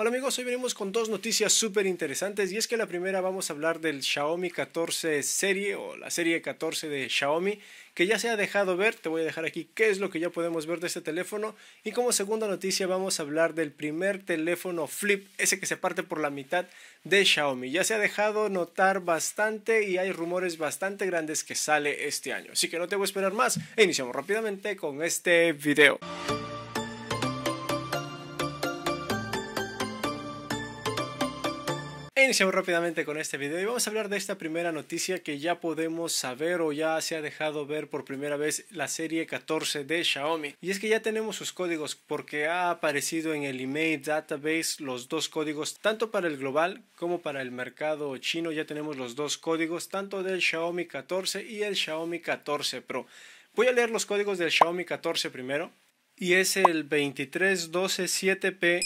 Hola amigos, hoy venimos con dos noticias súper interesantes y es que la primera vamos a hablar del Xiaomi 14 serie o la serie 14 de Xiaomi que ya se ha dejado ver, te voy a dejar aquí qué es lo que ya podemos ver de este teléfono y como segunda noticia vamos a hablar del primer teléfono flip, ese que se parte por la mitad de Xiaomi, ya se ha dejado notar bastante y hay rumores bastante grandes que sale este año, así que no te voy a esperar más e iniciamos rápidamente con este video. iniciamos rápidamente con este video y vamos a hablar de esta primera noticia que ya podemos saber o ya se ha dejado ver por primera vez la serie 14 de Xiaomi. Y es que ya tenemos sus códigos porque ha aparecido en el email database los dos códigos tanto para el global como para el mercado chino. Ya tenemos los dos códigos tanto del Xiaomi 14 y el Xiaomi 14 Pro. Voy a leer los códigos del Xiaomi 14 primero y es el 23127 pn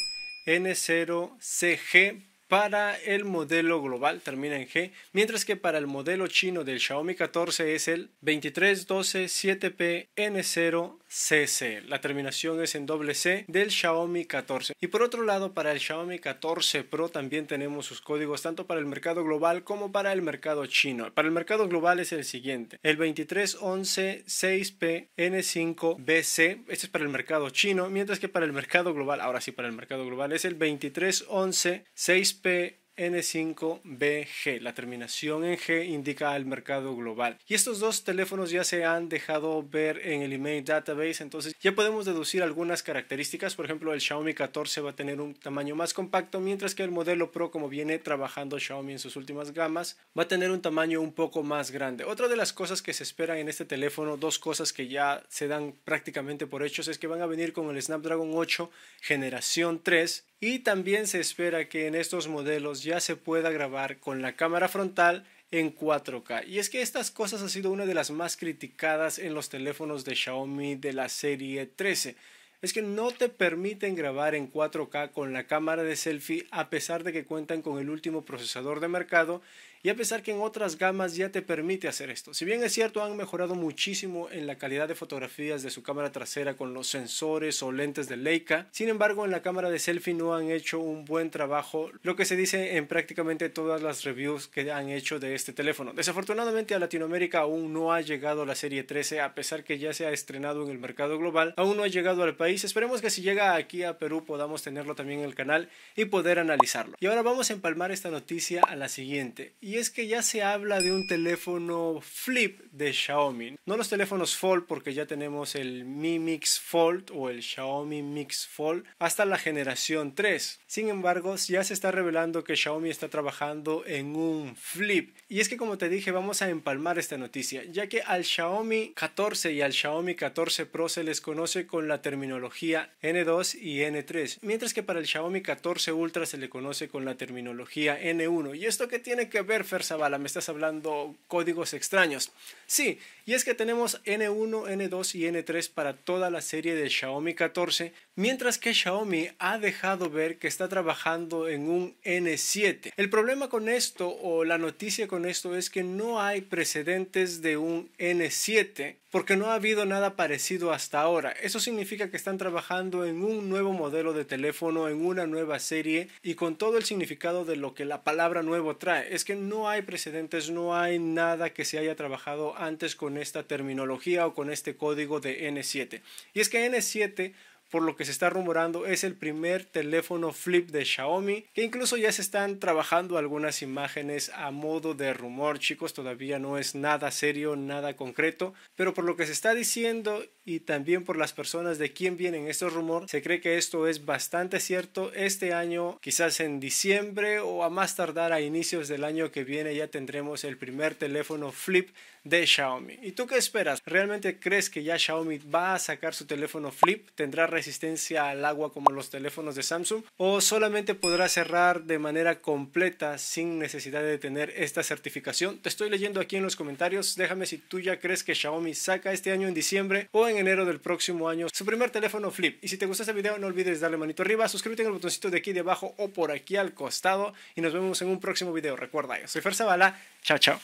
N0CG para el modelo global termina en G, mientras que para el modelo chino del Xiaomi 14 es el 23127 pn 0 cc La terminación es en doble C del Xiaomi 14. Y por otro lado, para el Xiaomi 14 Pro también tenemos sus códigos tanto para el mercado global como para el mercado chino. Para el mercado global es el siguiente, el 23116 6 pn 5 bc Este es para el mercado chino, mientras que para el mercado global, ahora sí para el mercado global, es el 23116 6 pn pn N5BG. La terminación en G indica el mercado global. Y estos dos teléfonos ya se han dejado ver en el email database, entonces ya podemos deducir algunas características. Por ejemplo, el Xiaomi 14 va a tener un tamaño más compacto, mientras que el modelo Pro, como viene trabajando Xiaomi en sus últimas gamas, va a tener un tamaño un poco más grande. Otra de las cosas que se esperan en este teléfono, dos cosas que ya se dan prácticamente por hechos, es que van a venir con el Snapdragon 8 generación 3 y también se espera que en estos modelos ya se pueda grabar con la cámara frontal en 4K. Y es que estas cosas han sido una de las más criticadas en los teléfonos de Xiaomi de la serie 13 es que no te permiten grabar en 4K con la cámara de selfie a pesar de que cuentan con el último procesador de mercado y a pesar que en otras gamas ya te permite hacer esto. Si bien es cierto, han mejorado muchísimo en la calidad de fotografías de su cámara trasera con los sensores o lentes de Leica, sin embargo en la cámara de selfie no han hecho un buen trabajo, lo que se dice en prácticamente todas las reviews que han hecho de este teléfono. Desafortunadamente a Latinoamérica aún no ha llegado la serie 13, a pesar que ya se ha estrenado en el mercado global, aún no ha llegado al país Esperemos que si llega aquí a Perú podamos tenerlo también en el canal y poder analizarlo. Y ahora vamos a empalmar esta noticia a la siguiente. Y es que ya se habla de un teléfono flip de Xiaomi. No los teléfonos Fold porque ya tenemos el Mi Mix Fold o el Xiaomi Mix Fold hasta la generación 3. Sin embargo, ya se está revelando que Xiaomi está trabajando en un flip. Y es que como te dije, vamos a empalmar esta noticia, ya que al Xiaomi 14 y al Xiaomi 14 Pro se les conoce con la terminología N2 y N3, mientras que para el Xiaomi 14 Ultra se le conoce con la terminología N1. ¿Y esto qué tiene que ver, Ferzabala? Me estás hablando códigos extraños. Sí, y es que tenemos N1, N2 y N3 para toda la serie de Xiaomi 14, mientras que Xiaomi ha dejado ver que está trabajando en un N7. El problema con esto o la noticia con esto es que no hay precedentes de un N7 porque no ha habido nada parecido hasta ahora. Eso significa que están trabajando en un nuevo modelo de teléfono, en una nueva serie y con todo el significado de lo que la palabra nuevo trae. Es que no hay precedentes, no hay nada que se haya trabajado antes con esta terminología o con este código de N7. Y es que N7 por lo que se está rumorando es el primer teléfono flip de Xiaomi, que incluso ya se están trabajando algunas imágenes a modo de rumor, chicos, todavía no es nada serio, nada concreto, pero por lo que se está diciendo y también por las personas de quien vienen estos rumores. Se cree que esto es bastante cierto. Este año, quizás en diciembre o a más tardar a inicios del año que viene, ya tendremos el primer teléfono flip de Xiaomi. ¿Y tú qué esperas? ¿Realmente crees que ya Xiaomi va a sacar su teléfono flip? ¿Tendrá resistencia al agua como los teléfonos de Samsung? ¿O solamente podrá cerrar de manera completa sin necesidad de tener esta certificación? Te estoy leyendo aquí en los comentarios. Déjame si tú ya crees que Xiaomi saca este año en diciembre o en en enero del próximo año su primer teléfono flip. Y si te gustó este video, no olvides darle manito arriba, suscríbete en el botoncito de aquí debajo o por aquí al costado. Y nos vemos en un próximo video. Recuerda, yo soy Fer Bala, Chao, chao.